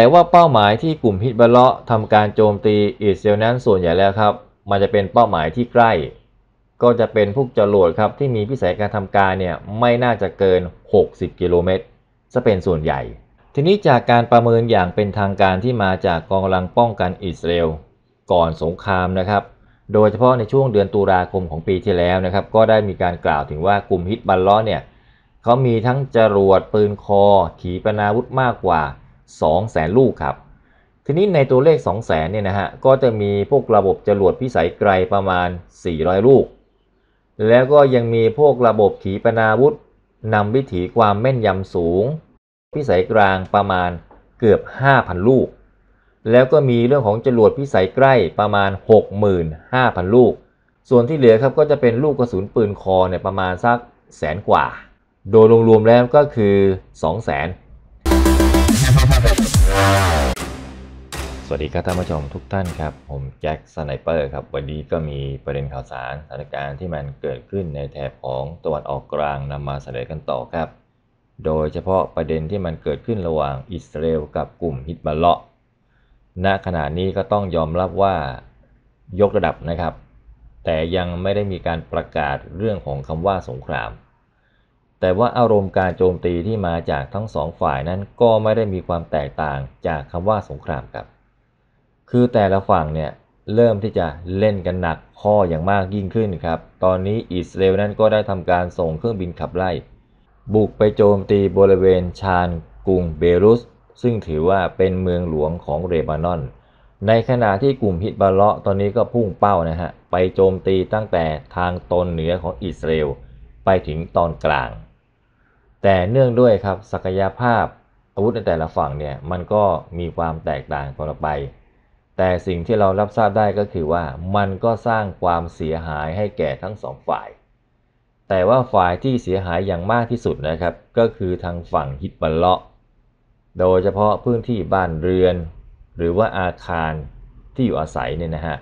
แต่ว่าเป้าหมายที่กลุ่มฮิตบาเลาะทำการโจมตีอิสราเอลนั้นส่วนใหญ่แล้วครับมันจะเป็นเป้าหมายที่ใกล้ ก็จะเป็นพวกจรวดครับที่มีพิสัยการทำการเนี่ยไม่น่าจะเกิน 60 กิโลเมตรจะเป็นส่วนใหญ่ ทีนี้จากการประเมินอย่างเป็นทางการที่มาจากกองกำลังป้องกันอิสราเอลก่อนสงครามนะครับ โดยเฉพาะในช่วงเดือนตุลาคมของปีที่แล้วนะครับก็ได้มีการกล่าวถึงว่ากลุ่มฮิตบัลล้อเนี่ยเขามีทั้งจรวดปืนคอขีปนาวุธมากกว่า2แสนลูกครับ ทีนี้ในตัวเลข2แสนเนี่ยนะฮะก็จะมีพวกระบบจรวดพิสัยไกลประมาณ 400 ลูก แล้วก็ยังมีพวกระบบขีปนาวุธนำวิถีความแม่นยำสูง พิสัยกลางประมาณเกือบ 5,000 ลูก แล้วก็มีเรื่องของจรวดพิสัยใกล้ประมาณ 65,000 ลูกส่วนที่เหลือครับก็จะเป็นลูกกระสุนปืนคอเนี่ยประมาณสักแสนกว่าโดยรวมๆแล้วก็คือ 2 0 0 0 0สวัสดีครับท่านผู้ชมทุกท่านครับ ผมแจ็คสไนเปอร์ครับ วันนี้ก็มีประเด็นข่าวสารสถานการณ์ที่มันเกิดขึ้นในแถบของตะวันออกกลางนำมาเสนอกันต่อครับ โดยเฉพาะประเด็นที่มันเกิดขึ้นระหว่างอิสราเอลกับกลุ่มฮิตบัลเลาะณขณะนี้ก็ต้องยอมรับว่า ยกระดับนะครับ แต่ยังไม่ได้มีการประกาศเรื่องของคำว่าสงครามแต่ว่าอารมณ์การโจมตีที่มาจากทั้งสองฝ่ายนั้นก็ไม่ได้มีความแตกต่างจากคำว่าสงครามครับ คือแต่ละฝั่งเนี่ยเริ่มที่จะเล่นกันหนักข้ออย่างมากยิ่งขึ้นครับ ตอนนี้อิสราเอลนั้นก็ได้ทำการส่งเครื่องบินขับไล่บุกไปโจมตีบริเวณชานกรุงเบรุส ซึ่งถือว่าเป็นเมืองหลวงของเลบานอน ในขณะที่กลุ่มฮิตบาเลาะ ตอนนี้ก็พุ่งเป้านะฮะไปโจมตีตั้งแต่ทางตอนเหนือของอิสราเอลไปถึงตอนกลางแต่เนื่องด้วยครับศักยภาพอาวุธในแต่ละฝั่งเนี่ยมันก็มีความแตกต่างกันไป แต่สิ่งที่เรารับทราบได้ก็คือว่า มันก็สร้างความเสียหายให้แก่ทั้งสองฝ่าย แต่ว่าฝ่ายที่เสียหายอย่างมากที่สุดนะครับก็คือทางฝั่งฮิตบอลเลาะ โดยเฉพาะพื้นที่บ้านเรือน หรือว่าอาคารที่อยู่อาศัยเนี่ยนะฮะ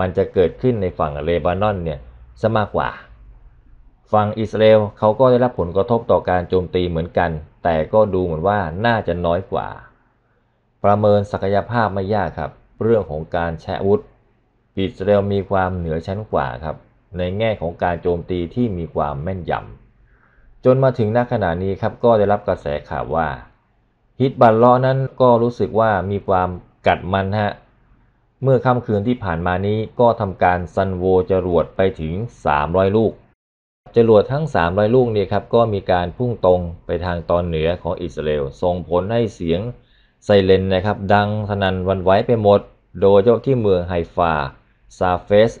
มันจะเกิดขึ้นในฝั่งเลบานอนเนี่ยซะมากกว่าฝั่งอิสราเอลเขาก็ได้รับผลกระทบต่อการโจมตีเหมือนกัน แต่ก็ดูเหมือนว่าน่าจะน้อยกว่า ประเมินศักยภาพไม่ยากครับ เรื่องของการแชอาวุธ อิสราเอลมีความเหนือชั้นกว่าครับ ในแง่ของการโจมตีที่มีความแม่นยำ จนมาถึงณขณะนี้ครับ ก็ได้รับกระแสข่าวว่าฮิตบัลล์นั้นก็รู้สึกว่ามีความกัดมันฮะ เมื่อค่ำคืนที่ผ่านมานี้ก็ทำการซันโวจรวดไปถึง 300 ลูกจรวดทั้ง 300 ลูกนี้ครับก็มีการพุ่งตรงไปทางตอนเหนือของอิสราเอลส่งผลให้เสียงไซเรนนะครับดังสนั่นวันไหวไปหมด โดยเฉพาะที่เมืองไฮฟาซาเฟส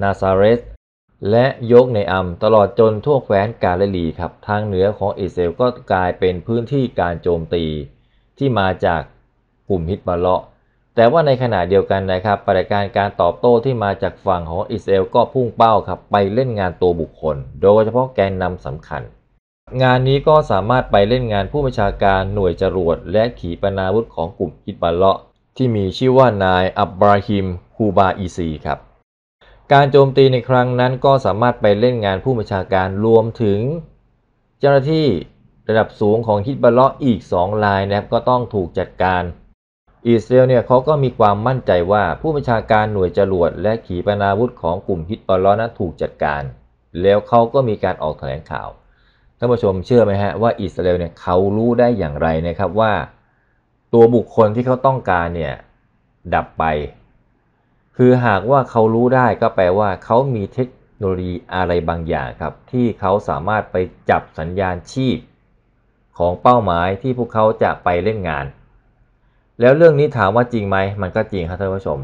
นาซาเรสและยกในอัมตลอดจนทั่วแคว้นกาลิลีครับทางเหนือของอิสราเอลก็กลายเป็นพื้นที่การโจมตี ที่มาจากกลุ่มฮิตมาเลาะแต่ว่าในขณะเดียวกันนะครับปฏิการการตอบโต้ที่มาจากฝั่งของอิสราเอลก็พุ่งเป้าครับไปเล่นงานตัวบุคคล โดยเฉพาะแกนนำสำคัญ งานนี้ก็สามารถไปเล่นงานผู้บัญชาการหน่วยจรวดและขีปนาวุธของกลุ่มอิตบาเลาะที่มีชื่อว่านายอับบราฮิมคูบาอีซีครับ การโจมตีในครั้งนั้นก็สามารถไปเล่นงานผู้บัญชาการรวมถึง เจ้าหน้าที่ระดับสูงของฮิตบาเลาะอีก2ลายนะครับก็ต้องถูกจัดการอิสราเอลเนี่ยเขาก็มีความมั่นใจว่าผู้บัญชาการหน่วยจรวดและขีปนาวุธของกลุ่มฮิตบอลลอนั้นถูกจัดการ แล้วเขาก็มีการออกแถลงข่าวท่านผู้ชมเชื่อไหมฮะว่าอิสราเอลเนี่ยเขารู้ได้อย่างไรนะครับว่าตัวบุคคลที่เขาต้องการเนี่ยดับไปคือหากว่าเขารู้ได้ก็แปลว่าเขามีเทคโนโลยีอะไรบางอย่างครับที่เขาสามารถไปจับสัญญาณชีพ ของเป้าหมายที่พวกเขาจะไปเล่นงานแล้วเรื่องนี้ถามว่าจริงไหม มันก็จริงครับท่านผู้ชม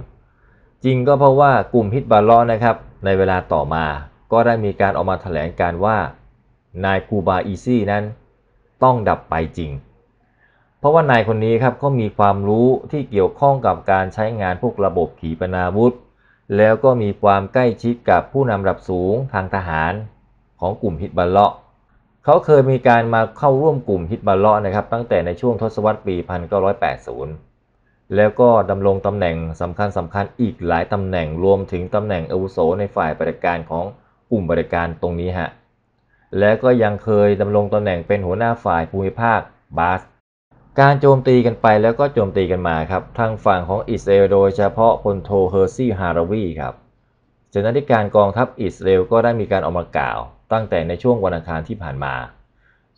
จริงก็เพราะว่ากลุ่มฮิตบาลอนะครับในเวลาต่อมาก็ได้มีการออกมาถแถลงการว่านายกูบาอีซี่นั้น ต้องดับไปจริง เพราะว่านายคนนี้ครับก็มีความรู้ที่เกี่ยวข้องกับการใช้งานพวกระบบขีปนาวุธ แล้วก็มีความใกล้ชิดกับผู้นำระดับสูงทางทหารของกลุ่มฮิตบาลเลาะเขาเคยมีการมาเข้าร่วมกลุ่มฮิตบาลละนะครับ ตั้งแต่ในช่วงทศวรรษปี 1980 แล้วก็ดำรงตำแหน่งสำคัญสำคัญอีกหลายตำแหน่งรวมถึงตำแหน่งอาวุโสในฝ่ายบริการของกลุ่มบริการตรงนี้ฮะ และก็ยังเคยดำรงตำแหน่งเป็นหัวหน้าฝ่ายภูมิภาคบาส การโจมตีกันไปแล้วก็โจมตีกันมาครับ ทางฝั่งของอิสราเอลโดยเฉพาะพลโทเฮอร์ซี่ฮาราวีครับ เจ้าหน้าที่การกองทัพอิสราเอลก็ได้มีการออกมากล่าวตั้งแต่ในช่วงวันอังคารที่ผ่านมา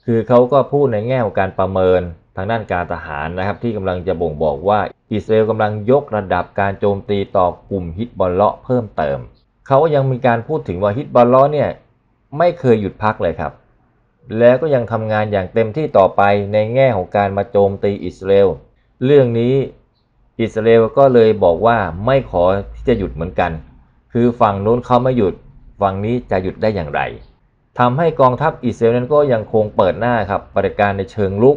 คือเขาก็พูดในแง่ของการประเมินทางด้านการทหารนะครับที่กำลังจะบ่งบอกว่าอิสราเอลกำลังยกระดับการโจมตีต่อกลุ่มฮิตบอลเลาะเพิ่มเติมเขายังมีการพูดถึงว่าฮิตบอลเลาะเนี่ยไม่เคยหยุดพักเลยครับ แล้วก็ยังทำงานอย่างเต็มที่ต่อไปในแง่ของการมาโจมตีอิสราเอล เรื่องนี้อิสราเอลก็เลยบอกว่าไม่ขอที่จะหยุดเหมือนกัน คือฝั่งโน้นเขาไม่หยุดฝั่งนี้จะหยุดได้อย่างไรทำให้กองทัพอิสราเอลนั้นก็ยังคงเปิดหน้าครับ ปฏิการในเชิงลุก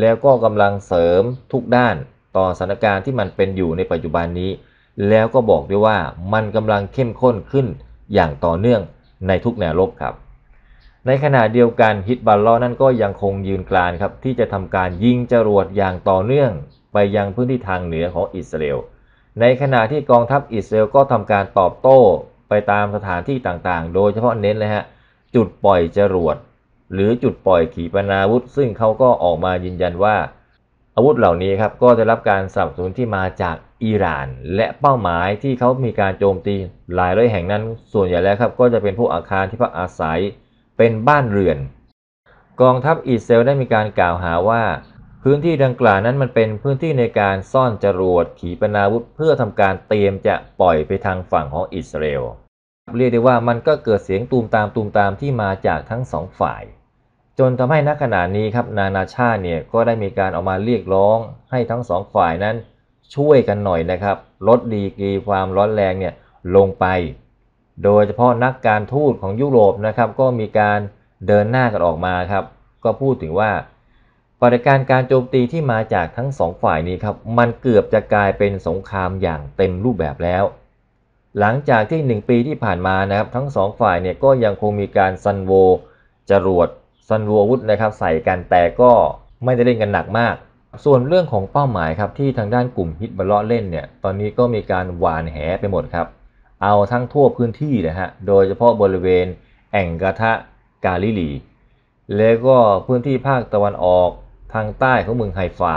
แล้วก็กำลังเสริมทุกด้านต่อสถานการณ์ที่มันเป็นอยู่ในปัจจุบันนี้ แล้วก็บอกด้วยว่ามันกำลังเข้มข้นขึ้นอย่างต่อเนื่องในทุกแนวรบครับ ในขณะเดียวกันฮิตบัลลอนั้นก็ยังคงยืนกรานครับที่จะทำการยิงจรวดอย่างต่อเนื่องไปยังพื้นที่ทางเหนือของอิสราเอลในขณะที่กองทัพอิสราเอลก็ทำการตอบโต้ไปตามสถานที่ต่างๆ โดยเฉพาะเน้นเลยฮะจุดปล่อยจรวด หรือจุดปล่อยขีปนาวุธ ซึ่งเขาก็ออกมายืนยันว่า อาวุธเหล่านี้ครับก็จะรับการสนับสนุนที่มาจากอิหร่านและเป้าหมายที่เขามีการโจมตีหลายร้อยแห่งนั้น ส่วนใหญ่แล้วครับ ก็จะเป็นพวกอาคารที่พักอาศัยเป็นบ้านเรือนกองทัพอิสราเอลได้มีการกล่าวหาว่า พื้นที่ดังกล่าวนั้นมันเป็นพื้นที่ในการซ่อนจรวดขีปนาวุธ เพื่อทำการเตรียมจะปล่อยไปทางฝั่งของอิสราเอลเรียกได้ว่ามันก็เกิดเสียงตูมตามตูมตามที่มาจากทั้งสองฝ่ายจนทำให้นักขณะนี้ครับนานาชาติเนี่ยก็ได้มีการออกมาเรียกร้องให้ทั้งสองฝ่ายนั้นช่วยกันหน่อยนะครับลดดีกรีความร้อนแรงเนี่ยลงไป โดยเฉพาะนักการทูตของยุโรปนะครับ ก็มีการเดินหน้ากันออกมาครับก็พูดถึงว่าปฏิการการโจมตีที่มาจากทั้งสองฝ่ายนี้ครับมันเกือบจะกลายเป็นสงครามอย่างเต็มรูปแบบแล้วหลังจากที่ 1 ปีที่ผ่านมานะครับ ทั้ง 2 ฝ่ายเนี่ยก็ยังคงมีการซันโวจรวดซันโวอาวุธนะครับใส่กันแต่ก็ไม่ได้เล่นกันหนักมาก ส่วนเรื่องของเป้าหมายครับที่ทางด้านกลุ่มฮิตบอลเลเล่นเนี่ย ตอนนี้ก็มีการหวานแหไปหมดครับ เอาทั้งทั่วพื้นที่นะฮะ โดยเฉพาะบริเวณ แองกาะทะ กาลิลี แล้วก็พื้นที่ภาคตะวันออกทางใต้ของเมืองไฮฟา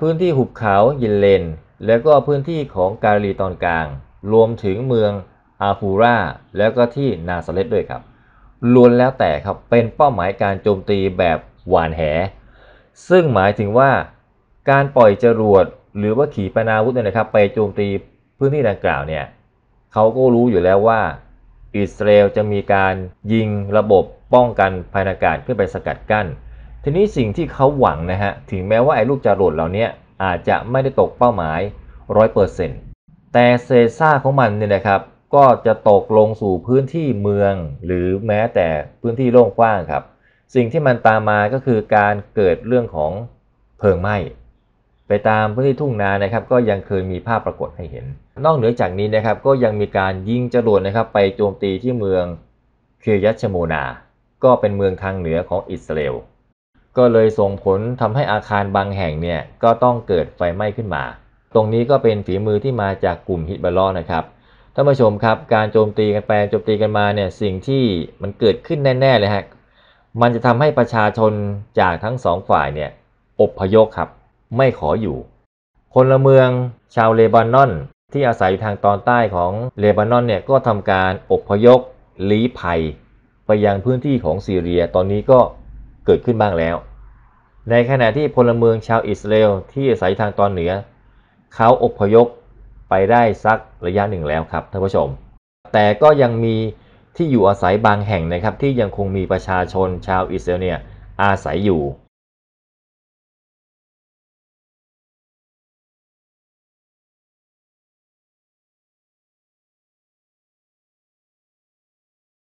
พื้นที่หุบเขาเยนเลนแล้วก็พื้นที่ของกาลีตอนกลางรวมถึงเมืองอาฮูราแล้วก็ที่นาซาเลตด้วยครับล้วนแล้วแต่ครับเป็นเป้าหมายการโจมตีแบบหวานแห ซึ่งหมายถึงว่าการปล่อยจรวด หรือว่าขีปนาวุธเนี่ยนะครับ ไปโจมตีพื้นที่ดังกล่าวเนี่ย เขาก็รู้อยู่แล้วว่าอิสราเอลจะมีการยิงระบบป้องกันภายในอากาศเพื่อไปสกัดกัน้น ทีนี้สิ่งที่เขาหวังนะฮะถึงแม้ว่าไอ้ลูกจรวดเหล่านี้อาจจะไม่ได้ตกเป้าหมายร้อยเปอร์เซ็นต์แต่เศซ่าของมันเนี่ยนะครับก็จะตกลงสู่พื้นที่เมืองหรือแม้แต่พื้นที่โล่งกว้างครับสิ่งที่มันตามมาก็คือการเกิดเรื่องของเพลิงไหม้ไปตามพื้นที่ทุ่งนานะครับก็ยังเคยมีภาพปรากฏให้เห็น นอกเหนือจากนี้นะครับก็ยังมีการยิงจรวดนะครับ ไปโจมตีที่เมืองเคียชโมนา ก็เป็นเมืองทางเหนือของอิสราเอลก็เลยส่งผลทำให้อาคารบางแห่งเนี่ยก็ต้องเกิดไฟไหม้ขึ้นมาตรงนี้ก็เป็นฝีมือที่มาจากกลุ่มฮิตบาลอนะครับ ท่านผู้ชมครับ การโจมตีกันไปโจมตีกันมาเนี่ย สิ่งที่มันเกิดขึ้นแน่ๆเลยฮะ มันจะทำให้ประชาชนจากทั้งสองฝ่ายเนี่ยอบพยพครับ ไม่ขออยู่ คนละเมืองชาวเลบานอน ที่อาศัยอยู่ทางตอนใต้ของเลบานอนเนี่ย ก็ทำการอบพยพลี้ภัย ไปยังพื้นที่ของซีเรีย ตอนนี้ก็เกิดขึ้นบ้างแล้ว ในขณะที่พลเมืองชาวอิสราเอลที่อาศัยทางตอนเหนือเขาอพยพไปได้สักระยะหนึ่งแล้วครับท่านผู้ชม แต่ก็ยังมีที่อยู่อาศัยบางแห่งนะครับ ที่ยังคงมีประชาชนชาวอิสราเอลเนี่ยอาศัยอยู่